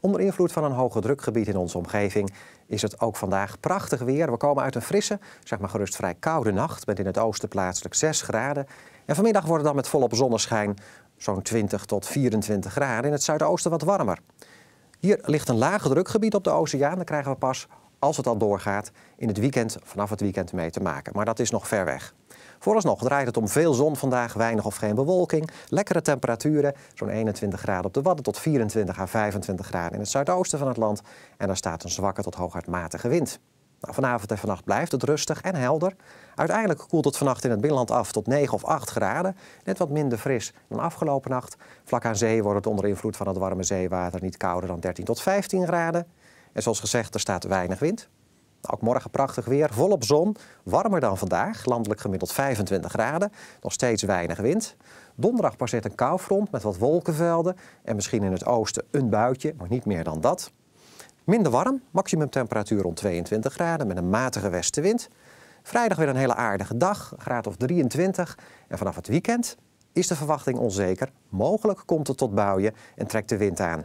Onder invloed van een hoge drukgebied in onze omgeving is het ook vandaag prachtig weer. We komen uit een frisse, zeg maar gerust vrij koude nacht met in het oosten plaatselijk 6 graden. En vanmiddag wordt het dan met volop zonneschijn zo'n 20 tot 24 graden. In het zuidoosten wat warmer. Hier ligt een lage drukgebied op de oceaan. Dan krijgen we pas als het al doorgaat, in het weekend, vanaf het weekend mee te maken. Maar dat is nog ver weg. Vooralsnog draait het om veel zon vandaag, weinig of geen bewolking, lekkere temperaturen, zo'n 21 graden op de Wadden tot 24 à 25 graden in het zuidoosten van het land. En er staat een zwakke tot hooguitmatige wind. Nou, vanavond en vannacht blijft het rustig en helder. Uiteindelijk koelt het vannacht in het binnenland af tot 9 of 8 graden. Net wat minder fris dan afgelopen nacht. Vlak aan zee wordt het onder invloed van het warme zeewater niet kouder dan 13 tot 15 graden. En zoals gezegd, er staat weinig wind. Ook morgen prachtig weer, volop zon, warmer dan vandaag, landelijk gemiddeld 25 graden, nog steeds weinig wind. Donderdag passeert een koufront met wat wolkenvelden en misschien in het oosten een buitje, maar niet meer dan dat. Minder warm, maximumtemperatuur rond 22 graden met een matige westenwind. Vrijdag weer een hele aardige dag, graad of 23. En vanaf het weekend is de verwachting onzeker. Mogelijk komt het tot buien en trekt de wind aan.